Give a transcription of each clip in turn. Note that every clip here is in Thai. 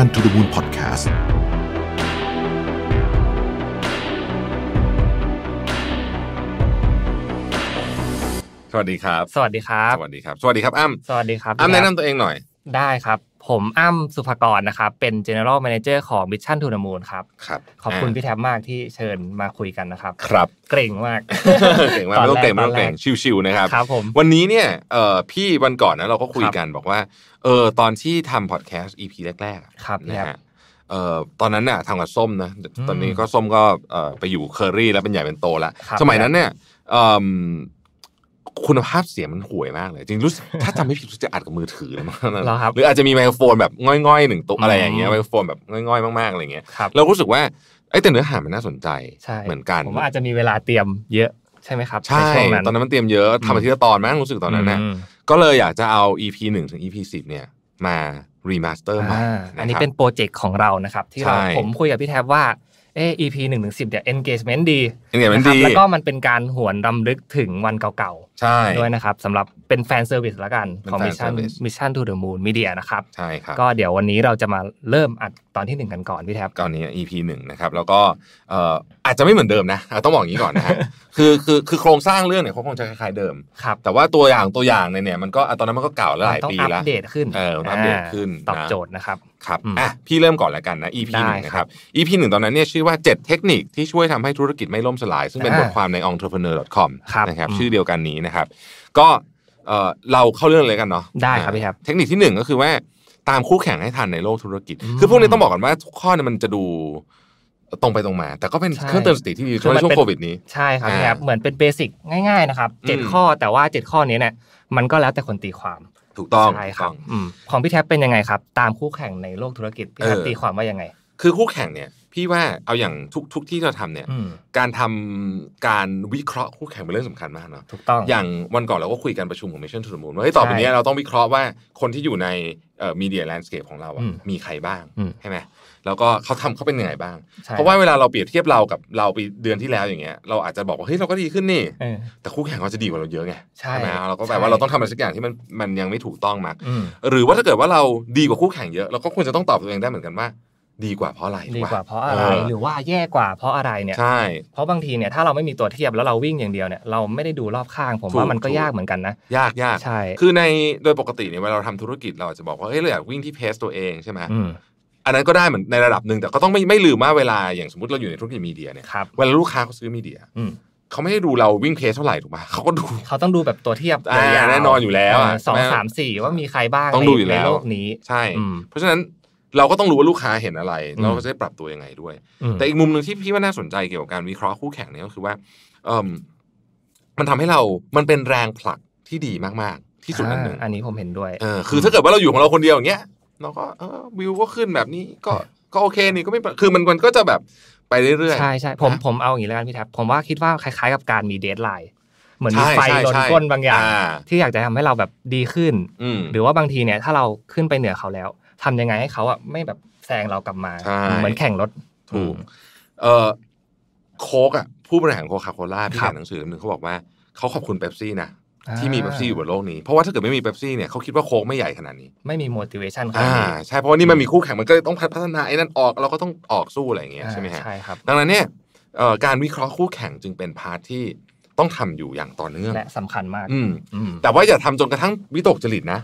ชั่นทู n to the Moon p o d สวัสดีครับ สวัสดีครับ สวัสดีครับ สวัสดีครับ อ้ำสวัสดีครับอ้ำแนะนำตัวเองหน่อย ได้ครับผมอ้ำสุภกรนะครับเป็น general manager ของ Mission to the Moon ครับครับขอบคุณพี่แท็บมากที่เชิญมาคุยกันนะครับครับเกรงมากเกรงมากไม่ต้องเกรงไม่ต้องเกรงชิวๆนะครับครับผมวันนี้เนี่ยเออพี่วันก่อนนะเราก็คุยกันบอกว่าเออตอนที่ทำพอดแคสต์ EP แรกๆครับนะฮะเอ่อตอนนั้นน่ะทากับส้มนะตอนนี้ก็ส้มก็เอ่อไปอยู่เคอรี่แล้วเป็นใหญ่เป็นโตแล้วสมัยนั้นเนี่ยคุณภาพเสียงมันห่วยมากเลยจริงรู้ถ้าจำไม่ผิดรู้จะอัดกับมือถือนะมั้งหรืออาจจะมีไมโครโฟนแบบง่อยๆหนึ่งตัวอะไรอย่างเงี้ยไมโครโฟนแบบง่อยๆมากๆอะไรเงี้ยเรารู้สึกว่าไอ้แต่เนื้อหามันน่าสนใจ เหมือนกันผมว่าอาจจะมีเวลาเตรียมเยอะใช่ไหมครับใช่ตอนนั้นมันเตรียมเยอะทำอาทิตย์ละตอนมั้งรู้สึกตอนนั้นนะก็เลยอยากจะเอา EP หนึ่งถึง EP สิบเนี่ยมารีมาสเตอร์มาอันนี้เป็นโปรเจกต์ของเรานะครับที่เราผมคุยกับพี่แทบว่าเออ EP หนึ่งถึงสิบเนี่ย engagement ดี engagement ดีแล้วก็มันเป็นการหวนรำลึกถึงวันเก่าๆใช่ด้วยนะครับสำหรับเป็นแฟนเซอร์วิสละกันของมิชชั่นมิชชั่นทูเดอะมูนมีเดียนะครับใช่ครับก็เดี๋ยววันนี้เราจะมาเริ่มอัดตอนที่หนึ่งกันก่อนพี่แท็บตอนนี้ EP หนึ่งนะครับแล้วก็อาจจะไม่เหมือนเดิมนะต้องบอกอย่างนี้ก่อนนะฮะคือคือคือโครงสร้างเรื่องเนี่ยเขาคงจะคล้าย ๆเดิมครับแต่ว่าตัวอย่างตัวอย่างในเนี่ยมันก็ตอนนั้นมันก็เก่าแล้วหลายปีแล้วต้องอัปเดตขึ้นเอออัปเดตขึ้นตอบโจทย์นะครับครับอ่ะพี่เริ่มก่อนแล้วกันนะ EP หนึ่งนะครับ EP หนึ่งตอนนั้นเนี่ยชื่อว่า 7 เทคนิคที่ช่วยทำให้ธุรกิจไม่ล่มสลายซึ่งเป็นบทความใน entrepreneur.com นะครับชื่อเดียวกันนี้นะครับก็เราเข้าเรื่องเลยกันเนาะได้ครับพี่ครับเทคนิคที่หนึ่งก็คือว่าตามคู่แข่งให้ทันในโลกธุรกิจคือพวกนี้ต้องบอกก่อนว่าทุกข้อเนี่ยมันจะดูตรงไปตรงมา แต่ก็เป็นเครื่องเตือนสติที่ดีในช่วงโควิดนี้ใช่ครับครับเหมือนเป็นเบสิกง่ายๆนะครับเจ็ดข้อแต่ว่าเจ็ดข้อนี้เนี่ยมันก็แล้วแต่คนตีความถูกต้องใช่ครับของพี่แท็บเป็นยังไงครับตามคู่แข่งในโลกธุรกิจพี่แท็บตีความว่ายังไงคือคู่แข่งเนี่ยพี่ว่าเอาอย่างทุกทุกที่เราทำเนี่ยการทำการวิเคราะห์คู่แข่งเป็นเรื่องสำคัญมากเนาะถูกต้องอย่างวันก่อนเราก็คุยกันประชุมของ Mission to the Moon ว่าเฮ้ยต่อไปนี้เราต้องวิเคราะห์ว่าคนที่อยู่ในมีเดียแลนด์สเคปของเราอะมีใครบ้างใช่ไหมแล้วก็เขาทำเขาเป็นยังไงบ้าง เพราะว่าเวลาเราเปรียบเทียบเรากับเราไปเดือนที่แล้วอย่างเงี้ยเราอาจจะบอกว่าเฮ้ยเราก็ดีขึ้นนี่แต่คู่แข่งเขาจะดีกว่าเราเยอะไงใช่ไหมเราก็แปลว่าเราต้องทำอะไรสักอย่างที่มันมันยังไม่ถูกต้องมากหรือว่าถ้าเกิดว่าเราดีกว่าคู่แข่งเยอะเราก็ควรจะต้องตอบตัวเองได้เหมือนกันว่าดีกว่าเพราะอะไรดีกว่าเพราะอะไรหรือว่าแย่กว่าเพราะอะไรเนี่ยใช่เพราะบางทีเนี่ยถ้าเราไม่มีตัวเทียบแล้วเราวิ่งอย่างเดียวเนี่ยเราไม่ได้ดูรอบข้างผมว่ามันก็ยากเหมือนกันนะ ยากยากใช่ คือในโดยปกติเนี่ยเวลาเราทำธุรกิจเราจะบอกว่าเฮ้ยเราอยากวิ่งที่เพสตัวเองใช่ไหมอันนั้นก็ได้เหมือนในระดับหนึ่งแต่ก็ต้องไม่ไม่ลืมว่าเวลาอย่างสมมติเราอยู่ในธุรกิจมีเดียเนี่ยเวลาลูกค้าเขาซื้อมีเดียเขาไม่ได้ดูเราวิ่งเพสเท่าไหร่ถูกไหมเขาก็ดูเขาต้องดูแบบตัวเทียบแน่นอนอยู่แล้วสองสามสี่ว่ามีใครบ้างใ้ออยู่แล้วโลกนี้ใช่ เพราะฉะนั้นเราก็ต้องรู้ว่าลูกค้าเห็นอะไรเราก็จะปรับตัวยังไงด้วยแต่อีกมุมหนึ่งที่พี่ว่าน่าสนใจเกี่ยวกับการวิเคราะห์คู่แข่งเนี่ยก็คือว่า เอมมันทำให้เรา มันเป็นแรงผลักที่ดีมากๆ ที่สุดอันหนึ่งอันนี้ผมเห็นด้วยเออคือ ถ้าเกิดว่าเราอยู่ของเราคนเดียวอย่างเงี้ยเราก็เออวิวก็ขึ้นแบบนี้ ก็ ก็โอเค นี่ก็ไม่คือมันมันก็จะแบบไปเรื่อยๆใช่ใช่ผม ผมเอาอย่างนี้แล้วกันพี่แท็บผมว่าคิดว่า คล้ายๆ กับการมีเดทไลน์ เหมือนมีไฟลนก้นบางอย่างที่อยากจะทำให้เราแบบดีขึ้นหรือว่าบางทีเนี่ยถ้าเราขึ้นไปเหนือเขาแล้วทำยังไงให้เขาอ่ะไม่แบบแซงเรากลับมา เหมือนแข่งรถถูกเออโค้กอ่ะผู้บริหารโคคาโคล่าที่อ่านหนังสือหนึ่งเขาบอกว่า เขาขอบคุณเบปซี่นะที่มีเบปซี่อยู่บนโลกนี้ เพราะว่าถ้าเกิดไม่มีเบปซี่เนี่ยเขาคิดว่าโค้กไม่ใหญ่ขนาดนี้ ไม่มี motivation อ่าใช่เพราะว่านี่มันมีคู่แข่งมันก็ต้องพัฒนาไอ้นั่นออกเราก็ต้องออกสู้อะไรอย่างเงี้ยใช่ไหมฮะใช่ครับดังนั้นเนี่ยการวิเคราะห์คู่แข่งจึงเป็นพาร์ทที่ต้องทำอยู่อย่างต่อเนื่องและสำคัญมาก อืแต่ว่าอย่าทำจนกระทั่งวิตกจริต นะ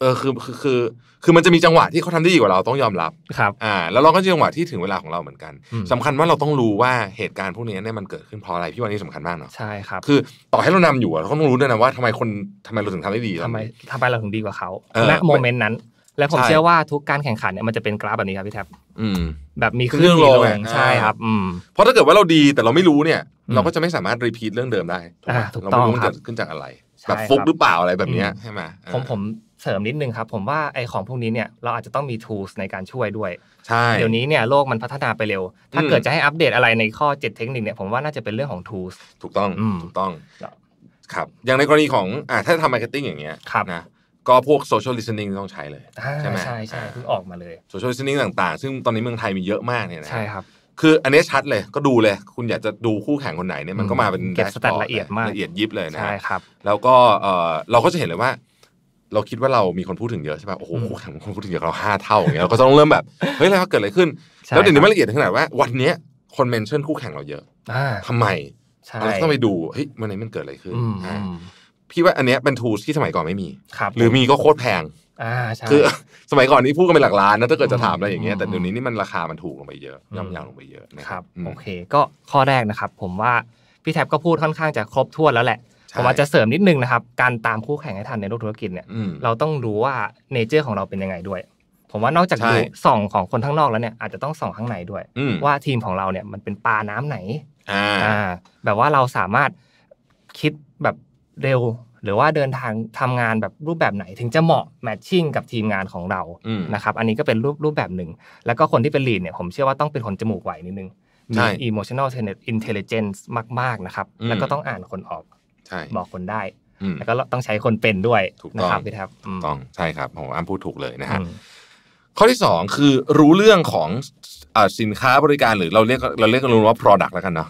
เออคือคือคือคือมันจะมีจังหวะที่เขาทำได้ดีกว่าเราต้องยอมรับครับอ่าแล้วเราก็จะจังหวะที่ถึงเวลาของเราเหมือนกัน สำคัญว่าเราต้องรู้ว่าเหตุการณ์พวกนี้เนี่ยมันเกิดขึ้นเพราะอะไรพี่วันนี้สำคัญมากเนาะใช่ครับคือต่อให้เรานำอยู่เราก็ต้องรู้ด้วยนะว่าทำไมคนทำาไมเราถึงทำได้ดีทำไมทำไมเราถึงดีกว่าเขาณโมเมนต์นั้น และผมเชื่อว่าทุกการแข่งขันเนี่ยมันจะเป็นกราฟแบบนี้ครับพี่แท็บแบบมีขึ้นลงใช่ครับอืมเพราะถ้าเกิดว่าเราดีแต่เราไม่รู้เนี่ยเราก็จะไม่สามารถรีพีทเรื่องเดิมได้เราไม่รู้ันเกิดขึ้นจากอะไรแบบฟุกหรือเปล่าอะไรแบบนี้ใช่ไหมผมผมสริมนิดนึงครับ ผมว่าไอของพวกนี้เนี่ย เราอาจจะต้องมี tools ในการช่วยด้วยใช่เดี๋ยวนี้เนี่ย โลกมันพัฒนาไปเร็ว ถ้าเกิดจะให้อัปเดตอะไรในข้อ 7 เทคนิคเนี่ย ผมว่าน่าจะเป็นเรื่องของ tools ถูกต้อง ถูกต้อง ครับอย่างในกรณีของ อ่าถ้าทำมาร์เก็ตติ้งอย่างเงี้ยนะก็พวกโซเชียลลิสติ้งต้องใช้เลย ใช่ไหมใช่ใช่เพิ่งออกมาเลยโซเชียลลิสติ้งต่างๆ ซึ่งตอนนี้เมืองไทยมีเยอะมากเนี่ยนะใช่ครับ คืออันนี้ชัดเลยก็ดูเลย คุณอยากจะดูคู่แข่งคนไหนเนี่ยมันก็มาเป็นแกบสแตดละเอียดมากละเอียดยิบเลยนะใช่ครับ แล้วก็เออเราก็จะเห็นเลยว่าเราคิดว่าเรามีคนพูดถึงเยอะใช่ป่ะ โอ้โหคนพูดถึงเยอะเราห้าเท่าอย่างเงี้ยเราก็ต้องเริ่มแบบ เฮ้ยแล้วเกิดอะไรขึ้น แล้วเดี๋ยวนี้มันละเอียดขนาดว่าวันเนี้ยคนเมนชั่นคู่แข่งเราเยอะทำไมเราต้องไปดู เฮ้ยวันนี้มันเกิดอะไรขึ้นพี่ว่าอันเนี้ยเป็นทูสที่สมัยก่อนไม่มี หรือมีก็โคตรแพง คือสมัยก่อนนี่พูดกันเป็นหลักล้านนะถ้า เกิดจะถามอะไรอย่างเงี้ย แต่เดี๋ยวนี้นี่มันราคามันถูกลงไปเยอะย่อมยาวลงไปเยอะนะครับโอเคก็ข้อแรกนะครับผมว่าพี่แท็บก็พูดค่อนข้างจะครบถ้วนแล้วแหละแต่ว่าจะเสริมนิดนึงนะครับการตามคู่แข่งให้ทันในโลกธุรกิจเนี่ยเราต้องรู้ว่าเนเจอร์ของเราเป็นยังไงด้วย ผมว่านอกจากดูส่องของคนข้างนอกแล้วเนี่ยอาจจะต้องส่องข้างในด้วย ว่าทีมของเราเนี่ยมันเป็นปลาน้ำไหนอ่าแบบว่าเราสามารถคิดแบบเร็ว หรือว่าเดินทางทำงานแบบรูปแบบไหนถึงจะเหมาะแมทชิ่งกับทีมงานของเรานะครับอันนี้ก็เป็นรูปรูปแบบหนึ่งแล้วก็คนที่เป็นลีดเนี่ยผมเชื่อว่าต้องเป็นคนจมูกไหวนิดนึงมี emotional intelligence มากๆนะครับแล้วก็ต้องอ่านคนออกบอกคนได้แล้วก็ต้องใช้คนเป็นด้วยถูกต้องครับถูกต้องใช่ครับ ผมอ้ำพูดถูกเลยนะฮะข้อที่สองคือรู้เรื่องของสินค้าบริการ หรือเราเรียกเราเรียกกันรู้ว่า product แล้วกันเนาะ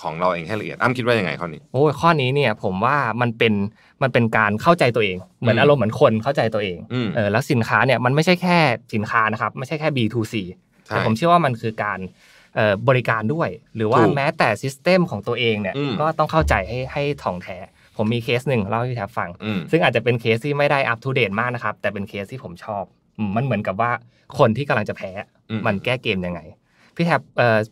ของเราเองให้ละเอียดอ้ำคิดว่ายังไงข้อนี้ โอ้ข้อนี้เนี่ย ผมว่ามันเป็นมันเป็นการเข้าใจตัวเอง เหมือนอารมณ์เหมือนคนเข้าใจตัวเองเออแล้วสินค้าเนี่ยมันไม่ใช่แค่สินค้านะครับไม่ใช่แค่ B2C แต่ผมเชื่อว่ามันคือการบริการด้วยหรือว่าแม้แต่ซิสเต็มของตัวเองเนี่ยก็ต้องเข้าใจให้ให้ถ่องแท้ ผมมีเคสหนึ่งเล่าให้พี่แทบฟังซึ่งอาจจะเป็นเคสที่ไม่ได้อัปทูเดตมากนะครับ แต่เป็นเคสที่ผมชอบ มันเหมือนกับว่าคนที่กำลังจะแพ้มันแก้เกมยังไง พี่แทบ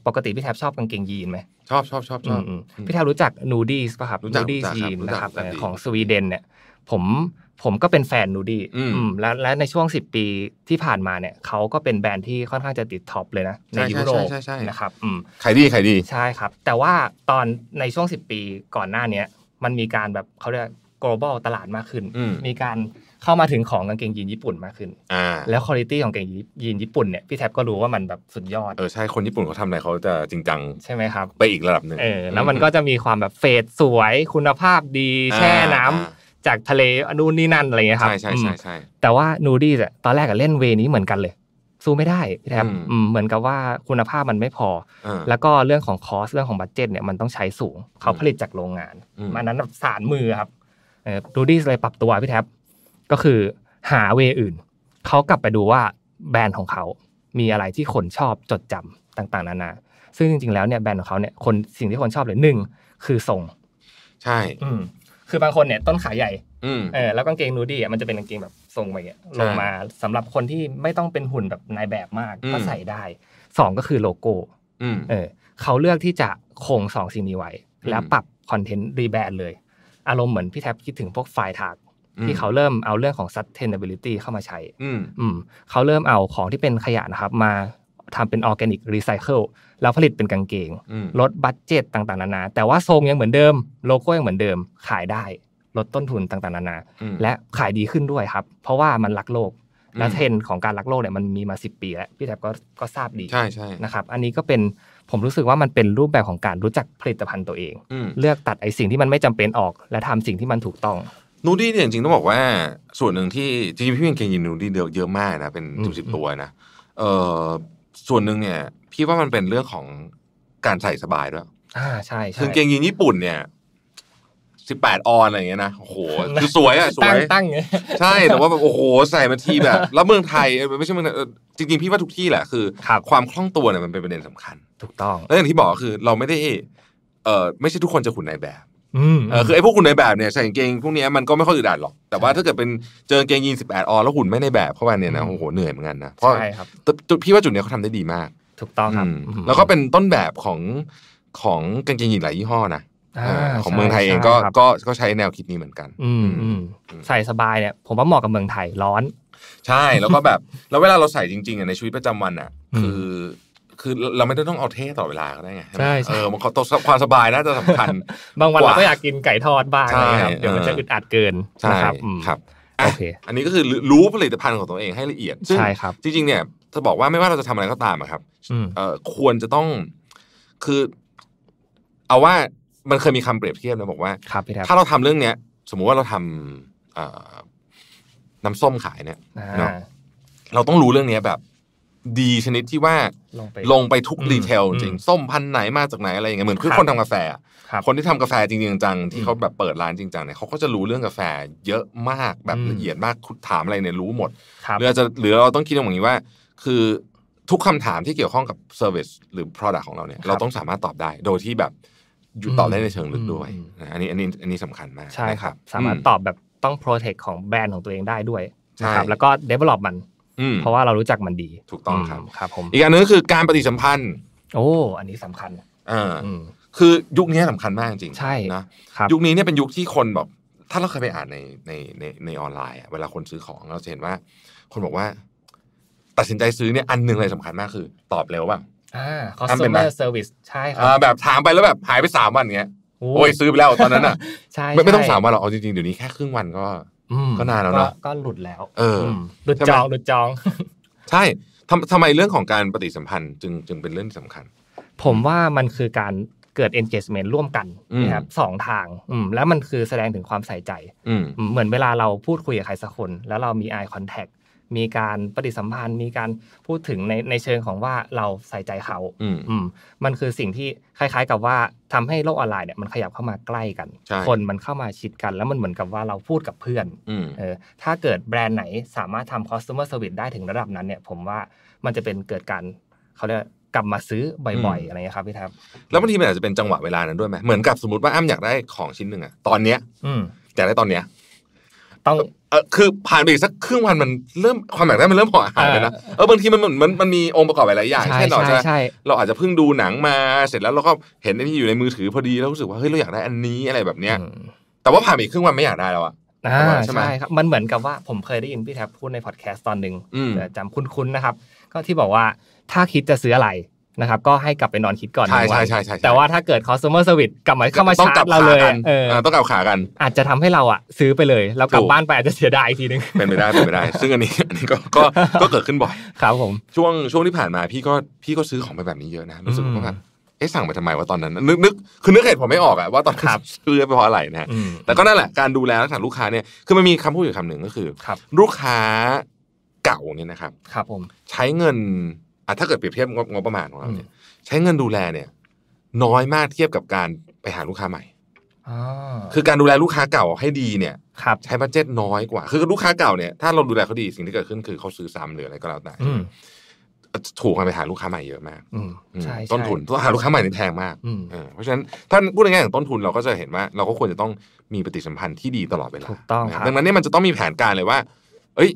ปกติพี่แทบชอบกางเกงยีนไหม ชอบชอบชอบชอบพี่แทบรู้จักนูดี้ป่ะครับนูดี้ยีนนะครับของสวีเดนเนี่ยผมผมก็เป็นแฟนนูดี้และและในช่วง10ปีที่ผ่านมาเนี่ยเขาก็เป็นแบรนด์ที่ค่อนข้างจะติดท็อปเลยนะ ในยุโรปนะครับขายดีขายดีใช่ครับ แต่ว่าตอนในช่วง10ปีก่อนหน้าเนี้ยมันมีการแบบเขาเรียก global ตลาดมากขึ้น มีการเข้ามาถึงของกางเกงยีนญี่ปุ่นมากขึ้นแล้วคุณภาพของกางเกงยีนญี่ปุ่นเนี่ยพี่แท็บก็รู้ว่ามันแบบสุดยอดเออใช่คนญี่ปุ่นเขาทำอะไรเขาจะจริงจังใช่ไหมครับ ไปอีกระดับหนึ่งเออแล้วมันก็จะมีความแบบเฟดสวยคุณภาพดีแช่น้ำจากทะเลอนู่นนี่นั่นอะไรเงี้ยครับใช่ใช่ใช่แต่ว่านูดี้อะตอนแรกก็เล่นเวนี้เหมือนกันเลยสู้ไม่ได้พี่แทบเหมือนกับว่าคุณภาพมันไม่พอแล้วก็เรื่องของคอสเรื่องของบัตเจ็ตเนี่ยมันต้องใช้สูงเขาผลิตจากโรงงานมันนั้นสารมือครับนูดี้เลยปรับตัวพี่แท็บก็คือหาเวอื่นเขากลับไปดูว่าแบรนด์ของเขามีอะไรที่คนชอบจดจำต่างๆนานาซึ่งจริงๆแล้วเนี่ยแบรนด์ของเขาเนี่ยคนสิ่งที่คนชอบเลยหนึ่งคือทรงใช่คือบางคนเนี่ยต้นขาใหญ่เออ แล้วกางเกงนูดี้อ่ะมันจะเป็นกางเกงแบบทรงไปอ่ะลงมาสำหรับคนที่ไม่ต้องเป็นหุ่นแบบนายแบบมากก็ใส่ได้สองก็คือโลโก้เออเขาเลือกที่จะคงสองสิ่งนี้ไว้แล้วปรับคอนเทนต์รีแบรนด์เลย อารมณ์เหมือนพี่แท็บคิดถึงพวกไฟทากที่เขาเริ่มเอาเรื่องของ sustainability เข้ามาใช้อืมเขาเริ่มเอาของที่เป็นขยะนะครับมาทำเป็นออร์แกนิกรีไซเคิลแล้วผลิตเป็นกางเกงลดบัตเจตต่างๆนานาแต่ว่าทรงยังเหมือนเดิมโลโก้ยังเหมือนเดิมขายได้ลดต้นทุนต่างๆนานาและขายดีขึ้นด้วยครับ เพราะว่ามันรักโลกและเทรนของการรักโลกเนี่ยมันมีมาสิปีแล้วพี่แท็บก็ก็ทราบดีใช่ใช่นะครับอันนี้ก็เป็นผมรู้สึกว่ามันเป็นรูปแบบของการรู้จักผลิตภัณฑ์ตัวเอง เลือกตัดไอ้สิ่งที่มันไม่จำเป็นออก และทำสิ่งที่มันถูกต้องนูดี้เนี่ยจริงต้องบอกว่า ส่วนหนึ่งที่จริงพี่เพียงเคยยินนูดี้เยอะมากนะเป็นสิบสิบตัวนะ เออส่วนหนึ่งเนี่ยพี่ว่ามันเป็นเรื่องของการใส่สบายด้วยอ่าใช่ใช่คือเกงยีนญี่ปุ่นเนี่ยสิบแปดออนอะไรอย่างเงี้ยนะโอ้โหคือสวยอ่ะสวยตั้งตั้ง ใช่ แต่ว่าแบบโอ้โหใส่มาทีแบบ แล้วเมืองไทยไม่ใช่เมือง จริงๆ พี่ว่าทุกที่แหละ คือความคล่องตัวเนี่ยมันเป็นประเด็นสำคัญ ถูกต้อง แล้วอย่างที่บอกคือ เราไม่ได้เออไม่ใช่ทุกคนจะขุนในแบบออคือไอ้พวกคุณในแบบเนี่ยใส่กางเกงพวกนี้มันก็ไม่ค่อยอึดอัดหรอกแต่ว่าถ้าเกิดเป็นเจอกางเกงยีนสิบแปดออแล้วหุ่นไม่ในแบบเข้าไปเนี่ยนะโอ้โหเหนื่อยเหมือนกันนะเพราะพี่ว่าจุดเนี้ยเขาทำได้ดีมาก ถูกต้องครับแล้วก็เป็นต้นแบบของของกางเกงยีนหลายยี่ห้อนะของเมืองไทยเองก็ก็ใช้แนวคิดนี้เหมือนกันอืใส่สบายเนี่ยผมว่าเหมาะกับเมืองไทยร้อน ใช่แล้วก็แบบ แล้วเวลาเราใส่จริงๆอ่ะในชีวิตประจำวันอ่ะ คือคือเราไม่ได้ต้องเอาเท่ต่อเวลาก็ได้ไง ใช่เออมันตัวความสบายน่าจะสำคัญ บางวันเราก็อยากกินไก่ทอดบ้างนะครับเดี๋ยวมันจะอึดอัดเกินช่ครับครับโอเค อันนี้ก็คือรู้ผลิตภัณฑ์ของตัวเองให้ละเอียดใช่ครับจริงๆเนี่ยจะบอกว่าไม่ว่าเราจะทำอะไรก็ตามครับเออควรจะต้องคือ เอาว่ามันเคยมีคำเปรียบเทียบนะบอกว่าถ้าเราทำเรื่องเนี้ยสมมุติว่าเราทํน้ำส้มขายเนี่ยเนาะเราต้องรู้เรื่องนี้แบบดีชนิดที่ว่าลงไปทุกดีเทลจริงส้มพันไหนมาจากไหนอะไรอย่างเงี้ยเหมือนคือคนทำกาแฟ คนที่ทำกาแฟจริงจังที่เขาแบบเปิดร้านจริงจังเนี่ยเขาก็จะรู้เรื่องกาแฟเยอะมากแบบละเอียดมากถามอะไรเนี่ยรู้หมดหรือจะหรือเราต้องคิดอย่างนี้ว่า คือทุกคำถามที่เกี่ยวข้องกับเซอร์วิสหรือ Product ของเราเนี่ยเราต้องสามารถตอบได้ โดยที่แบบอยู่ตอบได้ในเชิงลึกด้วยอันนี้อันนี้อันนี้สำคัญมากใช่ครับ สามารถตอบแบบต้องโปรเทคของแบรนด์ของตัวเองได้ด้วยนะครับแล้วก็ develop มันเพราะว่าเรารู้จักมันดีถูกต้องครับครับผมอีกอันนึงก็คือการปฏิสัมพันธ์ โอ้อันนี้สำคัญอ่าคือยุคนี้สำคัญมากจริงใช่นะครับยุคนี้เนี่ยเป็นยุคที่คนแบบถ้าเราเคยไปอ่านในในในในออนไลน์เวลาคนซื้อของเราจะเห็นว่า คนบอกว่า ตัดสินใจซื้อเนี่ยอันหนึ่งเลยสำคัญมากคือ ตอบเร็วบ้างอ่า customer service ใช่ครับแบบถามไปแล้วแบบหายไปสามวันเงี้ยโอ้ยซื้อไปแล้วตอนนั้นอ่ะใช่ไม่ต้องสามวันหรอกเอาจริงๆเดี๋ยวนี้แค่ครึ่งวันก็ก็นานแล้วเนาะก็หลุดแล้วเออหลุดจองหลุดจอง ใช่ทำทำไมเรื่องของการปฏิสัมพันธ์ จึงจึงเป็นเรื่องสำสำคัญ ผมว่ามันคือการเกิด engagement ร่วมกันนะครับสองทางแล้วมันคือแสดงถึงความใส่ใจเหมือนเวลาเราพูดคุยกับใครสักคน แล้วเรามี eye contact มีการปฏิสัมพันธ์มีการพูดถึงในในเชิงของว่าเราใส่ใจเขาอืม มันคือสิ่งที่คล้ายๆกับว่าทำให้โลกออนไลน์เนี่ยมันขยับเข้ามาใกล้กัน คนมันเข้ามาชิดกันแล้วมันเหมือนกับว่าเราพูดกับเพื่อน เออถ้าเกิดแบรนด์ไหนสามารถทำ customer service ได้ถึงระดับนั้น เนี่ยผมว่ามันจะเป็นเกิดการเขาเรียกกลับมาซื้อบ่อยๆอะไรเงี้ยครับพี่ทับแล้วบางทีมันอาจจะเป็นจังหวะเวลานั้นด้วยไหมเหมือนกับสมมติว่าอ้ำอยากได้ของชิ้นหนึ่งอะตอนเนี้ยอยากได้ตอนเนี้ยต้องเออคือผ่านไปอีกสักครึ่งวันมันเริ่มความอยากได้มันเริ่มห่อหายแล้วนะเออบางทีมันเหมือนมันมันมีองค์ประกอบหลายอย่างเช่นเราจะเราอาจจะเพิ่งดูหนังมาเสร็จแล้วเราก็เห็นอันนี้อยู่ในมือถือพอดีแล้วรู้สึกว่าเฮ้ยเราอยากได้อันนี้อะไรแบบเนี้ยแต่ว่าผ่านไปอีกครึ่งวันไม่อยากได้แล้วอะใช่ไหมใช่ครับมันเหมือนกับว่าผมเคยได้ยินพี่แท็บพูดในพอดแคสต์ตอนหนึ่งจำคุ้นๆนะครับก็ที่บอกว่าถ้าคิดจะซื้ออะไรนะครับก็ให้กลับไปนอนคิดก่อนใช่ใช่ใช่ใช่แต่ว่าถ้าเกิด customer service กลับมาเข้ามาชาร์จเราเลยอต้องกลับขากัน อาจจะทำให้เราอ่ะ ซื้อไปเลย แล้วกลับบ้านไปอาจจะเสียดายอีกทีนึงเป็นไปได้เป็นไปได้ ซึ่งอันนี้อันนี้ก็ก็เกิดขึ้นบ่อยครับผมช่วงช่วงที่ผ่านมาพี่ก็พี่ก็ซื้อของไปแบบนี้เยอะนะรู้สึกว่าแบบเอ๊ะสั่งไปทำไมว่าตอนนั้น นึกนึกคือนึกเหตุผมไม่ออกอะว่าตอนซื้อไปเพราะอะไรนะแต่ก็นั่นแหละการดูแลรักษาลูกค้าเนี่ยคือมันมีคำพูดอยู่คำหนึ่งก็คือลูกค้าเก่าเนี่ยนะครับ ครับผมใช้เงินอ่ะถ้าเกิดเปรียบเทียบงบงบประมาณของเราเนี่ย ใช้เงินดูแลเนี่ย น้อยมากเทียบกับการไปหาลูกค้าใหม่คือการดูแลลูกค้าเก่าให้ดีเนี่ยใช้บัจเจตน้อยกว่า คือลูกค้าเก่าเนี่ยถ้าเราดูแลเขาดีสิ่งที่เกิดขึ้นคือเขาซื้อซ้ำหรืออะไรก็แล้วแต่ถูกไปหาลูกค้าใหม่เยอะมากต้นทุนต้องหาลูกค้าใหม่นี่แพงมากเพราะฉะนั้นท่านพูดง่ายๆอย่างต้นทุนเราก็จะเห็นว่า เราก็ควรจะต้องมีปฏิสัมพันธ์ที่ดีตลอดเวลาดังนั้นนี่มันจะต้องมีแผนการเลยว่า เอ้ย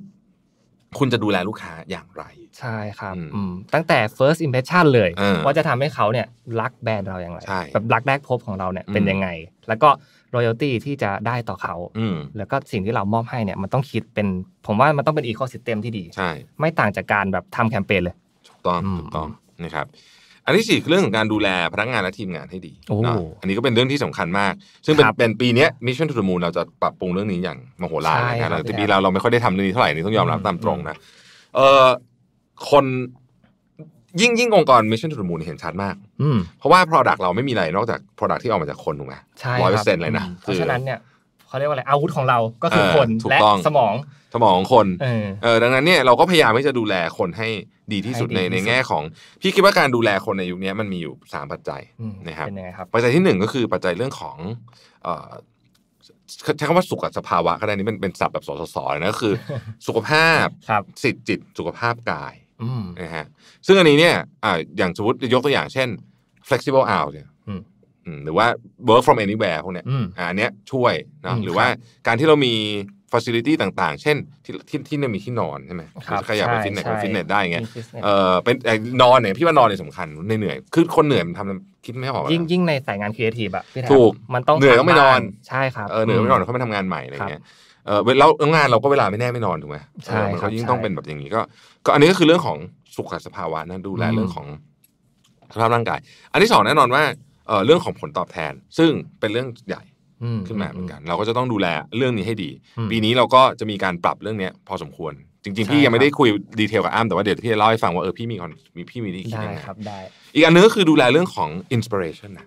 คุณจะดูแลลูกค้าอย่างไรใช่ครับตั้งแต่ first impression เลยว่าจะทำให้เขาเนี่ยรักแบรนด์เราอย่างไรแบบรักแรกพบของเราเนี่ยเป็นยังไงแล้วก็ royalty ที่จะได้ต่อเขาแล้วก็สิ่งที่เรามอบให้เนี่ยมันต้องคิดเป็น ผมว่ามันต้องเป็น ecosystem ที่ดี ใช่ ไม่ต่างจากการแบบทำแคมเปญเลยถูกต้องถูกต้องนะครับ อันที่สี่เรื่องของการดูแลพนักงานและทีมงานให้ดีอันนี้ก็เป็นเรื่องที่สำคัญมาก ซึ่งเป็นเป็นปีนี้มิชชั่นทูดมูลเราจะปรับปรุงเรื่องนี้อย่างมโหฬารนะครับแต่ปีเราเราไม่ค่อยได้ทำเรื่องนี้เท่าไหร่นี่ต้องยอมรับตามตรงนะเออคนยิ่งยิ่งองค์กรมิชชั่นทู t มูลเห็นชัดมากเพราะว่า Product เราไม่มีอะไรนอกจาก Product ที่ออกมาจากคนถูกไหมร้อยเปอร์เซ็นต์เลยนะเพราะฉะนั้นเนี่ยเขาเรียกว่าอะไรอาวุธของเราก็คือคนและสมองสมองของคนเออดังนั้นเนี่ยเราก็พยายามที่จะดูแลคนให้ดีที่สุดในในแง่ของ พี่คิดว่าการดูแลคนในยุคนี้มันมีอยู่สามปัจจัยนะครับปัจจัยที่หนึ่งก็คือปัจจัยเรื่องของเใช้คำว่าสุขสภาวะก็ได้นี่เป็นเป็นศัพท์แบบสสสนะคือ สุขภาพสิทธิจิต สุขภาพกายนะฮะซึ่งอันนี้เนี่ยอ่าอย่างสมมติยกตัวอย่างเช่น flexible hours เนี่ยหรือว่า work from anywhere พวกเนี้ยอันเนี้ยช่วยนะหรือว่าการที่เรามีฟ a c ซิลิตี้ต่างๆ เช่นที่ที่ที่มีที่นอนใช่ไหมขยับไปฟิตเนสฟิตเนสได้ไงเออเป็นนอนเนี่ยพี่ว่านอนเนี่ยสำคัญเหนื่อย คือคนเหนื่อยมันทำคิดไม่ออกยิ่งยิ่งในสายงานครีเอทีฟอะถูกมันต้องเหนื่อยต้องไม่นอนใช่ครับเออเหนื่อยไม่นอนเขาไม่ทำงานใหม่อะไรเงี้ยเออแล้วงานเราก็เวลาไม่แน่ไม่นอนถูกไหมใช่เขายิ่งต้องเป็นแบบอย่างนี้ก็ ก็อันนี้ก็คือเรื่องของสุขสภาวะนะดูแลเรื่องของสภาพร่างกาย อันที่สองแน่นอนว่าเออเรื่องของผลตอบแทน ซึ่งเป็นเรื่องใหญ่ขึ้นมาเหมือนกัน เราก็จะต้องดูแลเรื่องนี้ให้ดี ปีนี้เราก็จะมีการปรับเรื่องเนี้ย พอสมควร จริงๆพี่ยังไม่ได้คุยดีเทลกับอ้ำแต่ว่าเดี๋ยวพี่จะเล่าให้ฟังว่าเออพี่มีคอนมีพี่มีที่คิดยังไงครับได้อีกอันนึงก็คือดูแลเรื่องของอินสปิเรชันนะ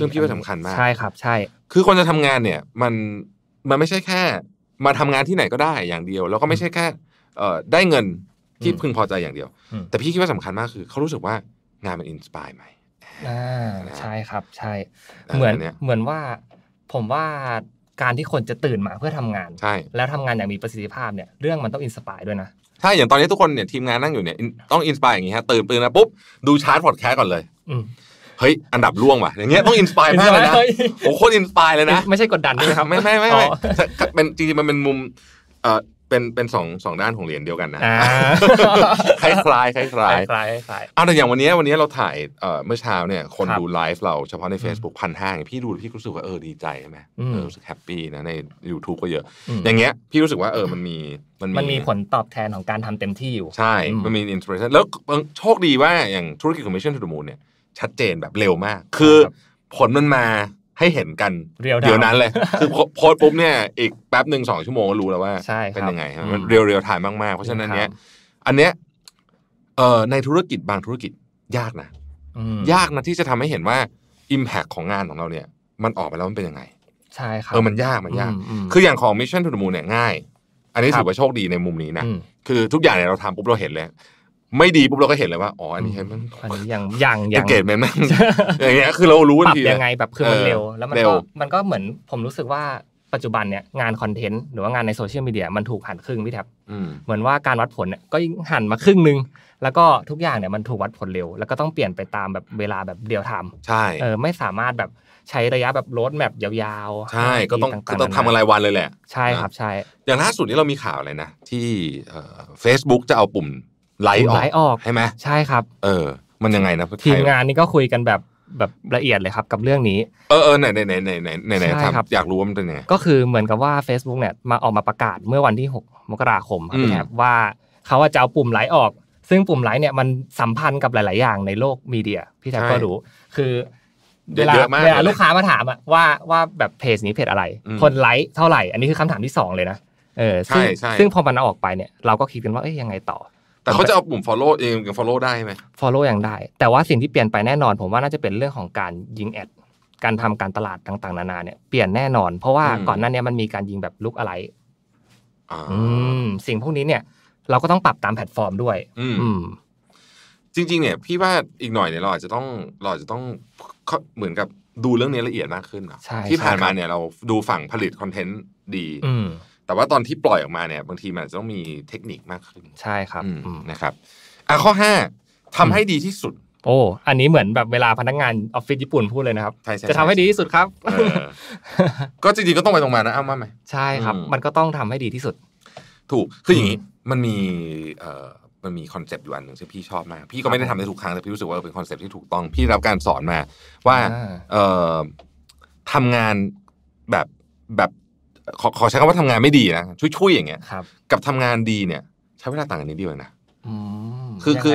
ซึ่งพี่ว่าสำคัญมากใช่ครับใช่ คือคนจะทำงานเนี่ย มันมันไม่ใช่แค่มาทำงานที่ไหนก็ได้อย่างเดียว แล้วก็ไม่ใช่แค่ได้เงินที่พึงพอใจอย่างเดียว แต่พี่คิดว่าสำคัญมากคือเขารู้สึกว่างานมันอินสปายไหมอ่าใช่ครับใช่เหมือนเหมือนว่าผมว่าการที่คนจะตื่นมาเพื่อทำงานใช่แล้วทำงานอย่างมีประสิทธิภาพเนี่ยเรื่องมันต้องอินสปายด้วยนะใช่อย่างตอนนี้ทุกคนเนี่ยทีมงานนั่งอยู่เนี่ยต้องอินสปายอย่างงี้ฮะตื่นตื่นนะปุ๊บดูชาร์ตพอดแคสก่อนเลยเฮ้ยอันดับล่วงว่ะอย่างเงี้ยต้องอินสปายมากเลยนะโอ้โคตรอินสปายเลยนะไม่ใช่กดดันนะครับไม่ไม่ไม่เป็นจริงๆมันเป็นมุมเอ่อเป็นเป็นสองสองด้านของเหรียญเดียวกันนะคล้ายคล้ายคล้ายคล้ายคล้ายเอาแต่อย่างวันนี้วันนี้เราถ่ายเมื่อเช้าเนี่ยคนดูไลฟ์เราเฉพาะใน Facebook พันห้าพี่ดูพี่รู้สึกว่าเออดีใจใช่ไหมรู้สึกแฮปปี้นะใน YouTube ก็เยอะ อย่างเงี้ยพี่รู้สึกว่าเออมันมีมันมันมีผลตอบแทนของการทำเต็มที่อยู่ ใช่มันมีอินสปิเรชันแล้วโชคดีว่าอย่างธุรกิจของ Mission to the Moon เนี่ยชัดเจนแบบเร็วมาก คือผลมันมาให้เห็นกันเดี๋ยวนั้นเลย คือโพสปุ๊บเนี่ยอีกแป๊บหนึ่งสองชั่วโมงก็รู้แล้วว่าเป็นยังไงมันเร็วเร็วถ่ายมากๆเพราะฉะนั้นเนี้ยอันเนี้ยเอ่อในธุรกิจบางธุรกิจยากนะยากนะที่จะทำให้เห็นว่า Impact ของงานของเราเนี่ย มันออกไปแล้วมันเป็นยังไง ใช่ครับเออมันยากมันยากคืออย่างของมิชชั่นทู t มู m เนี่ยง่ายอันนี้ถือว่าโชคดีในมุมนี้นะคือทุกอย่างเนี่ยเราทำปุ๊บเราเห็นเลยไม่ดีปุ๊บเราก็เห็นเลยว่าอ๋ออันนี้ใชมันอันนี้ยังยังยังเกตมันมันอย่างเงี้ยคือเรารู้ทันทียังไงแบบคือมันเร็วแล้วมันก็มันก็เหมือนผมรู้สึกว่าปัจจุบันเนี่ยงานคอนเทนต์หรือว่างานในโซเชียลมีเดียมันถูกหันครึ่งพี่แท็บเหมือนว่าการวัดผลเนี่ยก็หันมาครึ่งนึง แล้วก็ทุกอย่างเนี่ยมันถูกวัดผลเร็ว แล้วก็ต้องเปลี่ยนไปตามแบบเวลาแบบเดียวทำใช่ไม่สามารถแบบใช้ระยะแบบโรดแมพยาวๆใช่ก็ต้องก็ต้องทำอะไรวันเลยแหละใช่ครับใช่อย่างล่าสุดนี้เรามีข่าวอะไรนะที่เฟซบุ๊กจะเอาปุ่มไหลออกไหลออกใช่ไหมใช่ครับ เออ มันยังไงนะทีมงานนี่ก็คุยกันแบบแบบละเอียดเลยครับกับเรื่องนี้ เออเออไหนไหนไหนไหนไหนไหนไหนครับอยากรู้ว่ามันเป็นยังไงก็คือเหมือนกับว่า Facebook เนี่ย มาออกมาประกาศเมื่อวันที่ 6 มกราคมครับว่าเขาว่าจะเอาปุ่มไหลออก ซึ่งปุ่มไหลเนี่ยมันสัมพันธ์กับหลาย ๆ อย่างในโลกมีเดีย พี่แท็กก็รู้ คือเวลาเวลาลูกค้ามาถามอะว่าว่าแบบเพจนี้เพจอะไร คนไลค์เท่าไหร่อันนี้คือคำถามที่2เลยนะ เออซึ่งซึ่งพอมันออกไปเนี่ยเราก็คิดกันว่าเอ้ยยังไงต่อแต่เขาจะเอาปุ่ม follow เองกับ follow ได้ไหม follow ยังได้แต่ว่าสิ่งที่เปลี่ยนไปแน่นอน ผมว่าน่าจะเป็นเรื่องของการยิงแอดการทำการตลาดต่างๆนานาเนี่ยเปลี่ยนแน่นอนเพราะว่าก่อนหน้านี้มันมีการยิงแบบลุกอะไรสิ่งพวกนี้เนี่ย เราก็ต้องปรับตามแพลตฟอร์มด้วย อืม จริง ๆ เนี่ยพี่ว่าอีกหน่อยเนี่ยเราอาจจะต้องเราอาจจะต้องเหมือนกับดูเรื่องนี้ละเอียดมากขึ้นเนาะที่ผ่านมาเนี่ยเราดูฝั่งผลิตคอนเทนต์ดีแต่ว่าตอนที่ปล่อยออกมาเนี่ย บางทีมันจะต้องมีเทคนิคมากขึ้นใช่ครับนะครับอ่ะข้อห้าทำให้ดีที่สุดโอ้อันนี้เหมือนแบบเวลาพนักงานออฟฟิศญี่ปุ่นพูดเลยนะครับจะทำให้ดีที่สุดครับก็จริงๆก็ต้องไปตรงมานะอ้าวมาไหมใช่ครับ มันก็ต้องทำให้ดีที่สุด ถูกคืออย่างนี้มันมีมันมีคอนเซปต์อยู่อันหนึ่งที่พี่ชอบมากพี่ก็ไม่ได้ทำในทุกครั้งแต่พี่รู้สึกว่าเป็นคอนเซปต์ที่ถูกต้องพี่รับการสอนมา ว่าเออทำงานแบบแบบขอขอใช้คำว่าทำงานไม่ดีนะช่วยๆอย่างเงี้ยกับทำงานดีเนี่ย ใช้เวลาต่างกันนิดเดียวนะคือคือ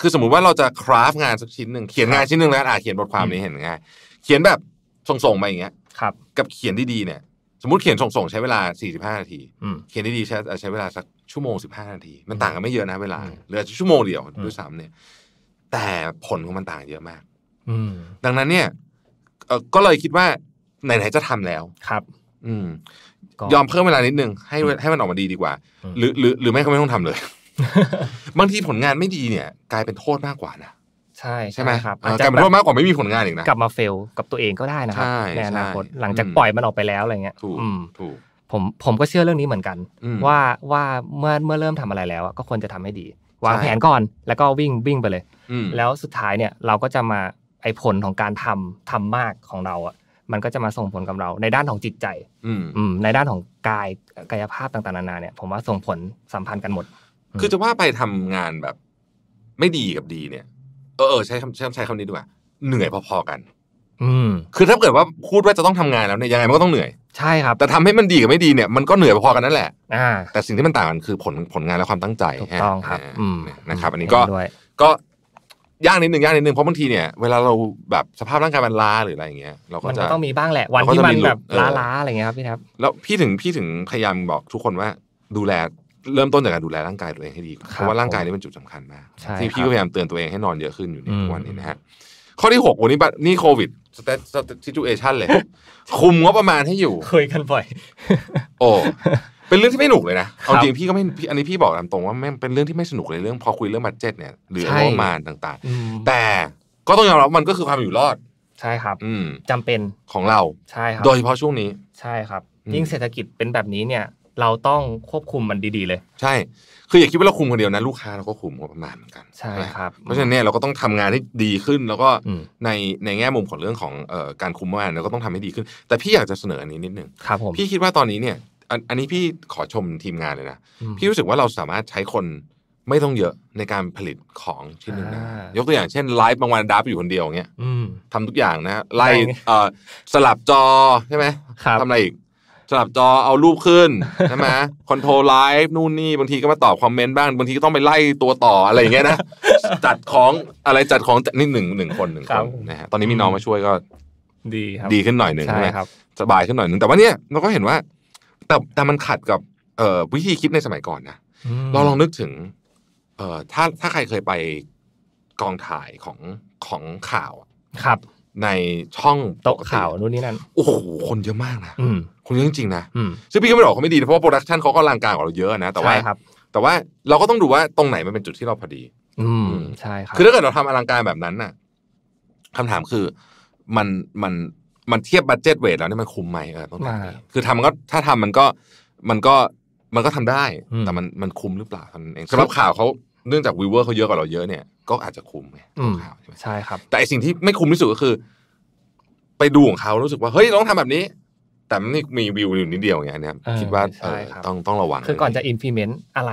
คือสมมุติว่าเราจะคราฟงานสักชิ้นหนึ่งเขียนงานชิ้นหนึ่งแล้วอ่าเขียนบทความนี้เห็นง่ายเขียนแบบส่งๆไปอย่างเงี้ยครับ กับเขียนดีๆเนี่ยสมมติเขียนส่งๆใช้เวลา45 นาทีเขียนดีๆใช้ใช้เวลาสักชั่วโมง15นาทีมันต่างกันไม่เยอะนะเวลาเหลือชั่วโมงเดียวด้วยซ้ำเนี่ยแต่ผลของมันต่างเยอะมากดังนั้นเนี่ยก็เลยคิดว่าไหนๆจะทำแล้วครับอืมยอมเพิ่มเวลานิดนึงให้ให้มันออกมาดีดีกว่า หรือหรือหรือไม่ก็ไม่ต้องทำเลยบางทีผลงานไม่ดีเนี่ย กลายเป็นโทษมากกว่านะใช่ใช่ไหมครับกลายเป็นโทษมากกว่าไม่มีผลงานอีกนะกลับมาเฟลกับตัวเองก็ได้นะครับในอนาคตหลังจากปล่อยมันออกไปแล้วอะไรเงี้ยถูกถูกผมผมก็เชื่อเรื่องนี้เหมือนกันว่าว่าเมื่อเมื่อเริ่มทำอะไรแล้วก็ควรจะทำให้ดี วางแผนก่อนแล้วก็วิ่งวิ่งไปเลยแล้วสุดท้ายเนี่ยเราก็จะมาไอ้ผลของการทำทำมากของเราอ่ะมันก็จะมาส่งผลกับเรา ในด้านของจิตใจ อืในด้านของกายกายภาพต่างๆนานาเนี่ยผมว่าส่งผลสัมพันธ์กันหมด คือจะว่าไปทำงานแบบ ไม่ดีกับดีเนี่ย เออใช้คำใช้ใช้คำนี้ดีกว่าเหนื่อยพอ ๆกัน อืมคือถ้าเกิดว่าพูดว่าจะต้องทำงานแล้วเนี่ยยังไงมันก็ต้องเหนื่อย ใช่ ครับ แต่ทำให้มันดีกับไม่ดีเนี่ยมันก็เหนื่อยพอๆกันนั่นแหละอ่าแต่สิ่งที่มันต่างกันคือผลผลงาน และความตั้งใจถูกต้องครับนะครับ อันนี้ก็ก็ยากนิดหนึ่งยากนิดหนึ่งเพราะบางทีเนี่ยเวลาเราแบบสภาพร่างกายมันล้าหรืออะไรอย่างเงี้ย เราก็จะต้องมีบ้างแหละวันที่มันแบบล้าๆอะไรเงี้ยครับพี่ครับแล้วพี่ถึงพี่ถึงพยายามบอกทุกคนว่าดูแล เริ่มต้นจากการดูแลร่างกายตัวเองให้ดีเพราะว่าร่างกายนี่เป็นจุดสำคัญมากที่พี่ก็พยายามเตือนตัวเองให้นอนเยอะขึ้นอยู่ในวันนี้นะฮะข้อที่หกวันนี้นี่โควิดสเตตสซิจูเอชันเลยคุมงบประมาณให้อยู่ เคยกันบ่อย โอ้เป็นเรื่องที่ไม่หนุกเลยนะ เอาจริงพี่ก็ไม่อันนี้พี่บอกตามตรงว่าไม่เป็นเรื่องที่ไม่สนุกเลยเรื่องพอคุยเรื่องบัตเจ็ตเนี่ยหรือประมาต่างๆ แต่ก็ต้องยอมรับมันก็คือความอยู่รอด ใช่ครับอืจำเป็นของเราใช่ครับโดยเฉพาะช่วงนี้ใช่ครับยิ่งเศรษฐกิจเป็นแบบนี้เนี่ย เราต้องควบคุมมันดีๆเลย ใช่ คืออย่าคิดว่าเราคุมคนเดียวนะลูกค้าเราก็คุมประมาณเหมือนกันใช่ครับเพราะฉะนั้นเนี่ยเราก็ต้องทำงานให้ดีขึ้นแล้วก็ในในแง่มุมของเรื่องของการคุมงประมาณเราก็ต้องทำให้ดีขึ้น แต่พี่อยากจะเสนออันนี้นิดนึงครับผมพี่คิดว่าตอนนี้เนี่ยอันนี้พี่ขอชมทีมงานเลยนะพี่รู้สึกว่าเราสามารถใช้คนไม่ต้องเยอะในการผลิตของชิ้นหนึ่งนะยกตัวอย่างเช่นไลฟ์บางวันดับอยู่คนเดียวเงี้ยทำทุกอย่างนะไล่สลับจอใช่ไหมทำอะไรอีก สลับจอเอารูปขึ้นใช่ไหมคอนโทรลไลฟ์นู่นนี่บางทีก็มาตอบคอมเมนต์บ้างบางทีก็ต้องไปไล่ตัวต่ออะไรอย่างเงี้ยนะจัดของอะไรจัดของนี่หนึ่งหนึ่งคนหนึ่งคนนะฮะตอนนี้มีน้องมาช่วยก็ ดีครับดีขึ้นหน่อยหนึ่งใช่ไหมสบายขึ้นหน่อยหนึ่งแต่ว่าเนี่ยเราก็เห็นว่าแต่แต่มันขัดกับเอวิธีคิดในสมัยก่อนนะเราลองนึกถึงเอถ้าถ้าใครเคยไปกองถ่ายของของข่าวครับ ในช่องโต๊ะข่าวนู่นนี่นั่นโอ้โหคนเยอะมากนะคนเยอะจริงๆนะซึ่งพี่ก็ไม่บอกเขาไม่ดีเพราะว่าโปรดักชันเขาก็ลังการกว่าเราเยอะนะแต่ว่าแต่ว่าเราก็ต้องดูว่าตรงไหนมันเป็นจุดที่เราพอดีอืมใช่ครับคือถ้าเกิดเราทำอลังการแบบนั้นน่ะคำถามคือมันมันมันเทียบบัตเจ็ตเวทแล้วนี่มันคุ้มไหมเออต้องถามคือทำมันก็ถ้าทำมันก็มันก็มันก็ทำได้ แต่มันมันคุ้มหรือเปล่าท่านเองสำหรับข่าวเขาเนื่องจากวิวเวอร์เขาเยอะกว่าเราเยอะเนี่ยก็อาจจะคุ้มไงข่าวใช่ครับ แต่สิ่งที่ไม่คุ้มที่สุดก็คือ ไปดูของเขารู้สึกว่าเฮ้ยต้องทำแบบนี้ แต่ม่มีวิวอยู่นิดเดียวอย่างเงี้ยคิดว่าต้องต้องระวังคือก่อนจะอินฟิเมนต์อะไร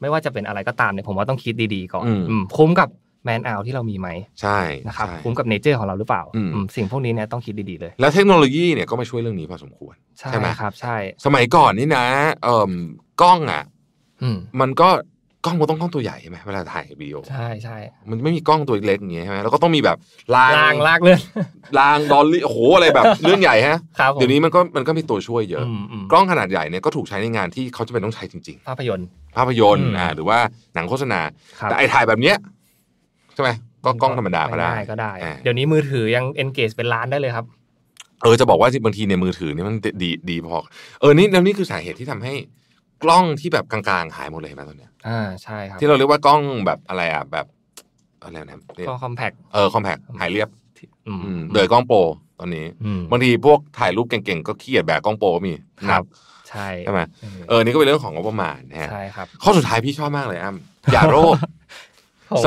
ไม่ว่าจะเป็นอะไรก็ตามเนี่ยผมว่าต้องคิดดีๆก่อนคุ้มกับแมนเอาที่เรามีไหมใช่นะครับคุ้มกับเนเจอร์ของเราหรือเปล่าสิ่งพวกนี้เนี่ยต้องคิดดีๆเลยแล้วเทคโนโลยีเนี่ยก็มาช่วยเรื่องนี้พอสมควรใช่ไหมครับใช่ สมัยก่อนนี่นะเอ่อกล้องอ่ะมันก็กล้องมันต้องกล้องตัวใหญ่ใช่ไหมเวลาถ่ายวิดีโอใช่ใช่มันไม่มีกล้องตัวเล็กอย่างเงี้ยใช่ไหมแล้วก็ต้องมีแบบลางลางลากเลื่อนลางดอลลี่โอ้โหอะไรแบบ เรื่องใหญ่ฮะเดี๋ยวนี้มันก็มันก็มีตัวช่วยเยอะ กล้องขนาดใหญ่เนี่ยก็ถูกใช้ในงานที่เขาจะเป็นต้องใช้จริง ๆ ภาพยนตร์ภาพยนตร์อ่าหรือว่าหนังโฆษณาแต่ไอถ่ายแบบเนี้ยใช่ไหมก็กล้องธรรมดาก็ได้ก็ได้ เดี๋ยวนี้มือถือยัง engage เป็นล้านได้เลยครับ เออจะบอกว่าบางทีในมือถือนี่มันดีดีพอเออนี่แล้วนี่คือสาเหตุที่ทำให้กล้องที่แบบกลางๆหายหมดเลยนไหมตอนเนี้ยอ่าใช่ครับที่เราเรียกว่ากล้องแบบอะไรอ่ะแบบอะไรนะกล้องคอมแพกเออคอมแพกหายเรียบโดยกล้องโปรตอนนี้บางทีพวกถ่ายรูปเก่งๆก็เครียดแบกกล้องโปรมีครับ ใช่ใช่ไหมเออนี่ก็เป็นเรื่องของงบประมาณนะฮะใช่ครับข้อสุดท้ายพี่ชอบมากเลยอ้ำอย่าโรค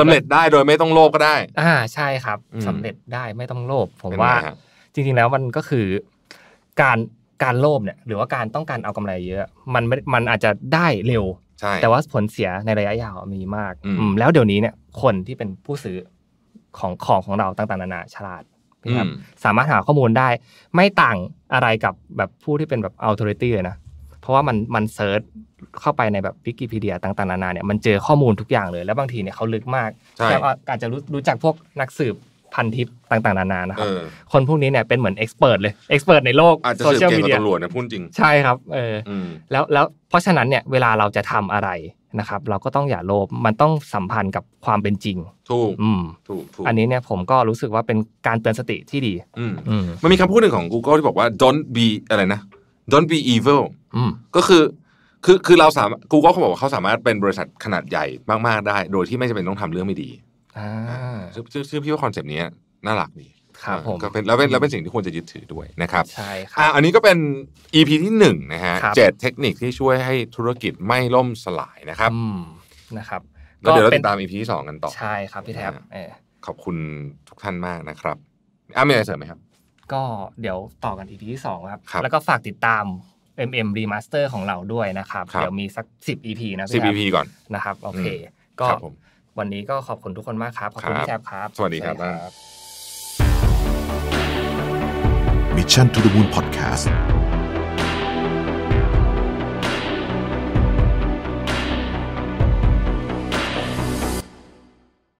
สำเร็จได้โดยไม่ต้องโลภก็ได้อ่าใช่ครับ สำเร็จได้ไม่ต้องโลภผมว่า จริงๆแล้วมันก็คือการการโลภเนี่ย หรือว่าการต้องการเอากำไรเยอะ มันไม่มันอาจจะได้เร็วใช่แต่ว่าผลเสียในระยะยาวมีมาก อืแล้วเดี๋ยวนี้เนี่ย คนที่เป็นผู้ซื้อของของของเราต่างๆนานาฉลาดสามารถหาข้อมูลได้ ไม่ต่างอะไรกับแบบผู้ที่เป็นแบบอัลโทอริเรตี้เลยนะเพราะว่ามันมันเซิร์ชเข้าไปในแบบวิกิพีเดียต่างๆนานาเนี่ยมันเจอข้อมูลทุกอย่างเลยแล้วบางทีเนี่ยเขาลึกมาก แล้วอาจจะรู้จักพวกนักสืบพันทิปต่างๆ นานานะครับคนพวกนี้เนี่ยเป็นเหมือนเอ็กซ์เพรสเลยเอ็กซ์เพรสในโลกโซเชียลมีเดียตำรวจนะพูดจริงใช่ครับเออแล้วแล้วเพราะฉะนั้นเนี่ยเวลาเราจะทำอะไรนะครับ เราก็ต้องอย่าโลภมันต้องสัมพันธ์กับความเป็นจริงถูกอืมถูกถูกอันนี้เนี่ยผมก็รู้สึกว่าเป็นการเตือนสติที่ดีอืมมันมีคำพูดหนึ่งของ Google ที่บอกว่า don't be อะไรนะ don't be evil ก็คือคือคือเราสามกูก็เขาบอกว่าเขาสามารถเป็นบริษัทขนาดใหญ่มากๆได้โดยที่ไม่จำเป็นต้องทำเรื่องไม่ดีอ่าซึ่งพี่ว่าคอนเซปต์นี้น่ารักดีครับผมก็เป็นแล้วเป็นแล้วเป็นสิ่งที่ควรจะยึดถือด้วยนะครับใช่ครับอันนี้ก็เป็น EP ที่หนึ่งนะฮะเจ็ดเทคนิคที่ช่วยให้ธุรกิจไม่ล่มสลายนะครับนะครับก็เดี๋ยวเราติดตาม EP ที่สองกันต่อ ใช่ครับพี่แท็บขอบคุณทุกท่านมากนะครับอ้ามีอะไรเสริมไหมครับก็เดี๋ยวต่อกันอีพีที่สองครับ แล้วก็ฝากติดตาม MM Remaster ของเราด้วยนะครับ เดี๋ยวมีสัก 10 EP นะพีบ10 EP ก่อนนะครับ โอเค ก็วันนี้ก็ขอบคุณทุกคนมากครับ ขอบคุณพี่แจบครับ สวัสดีครับ Mission to the Moon Podcast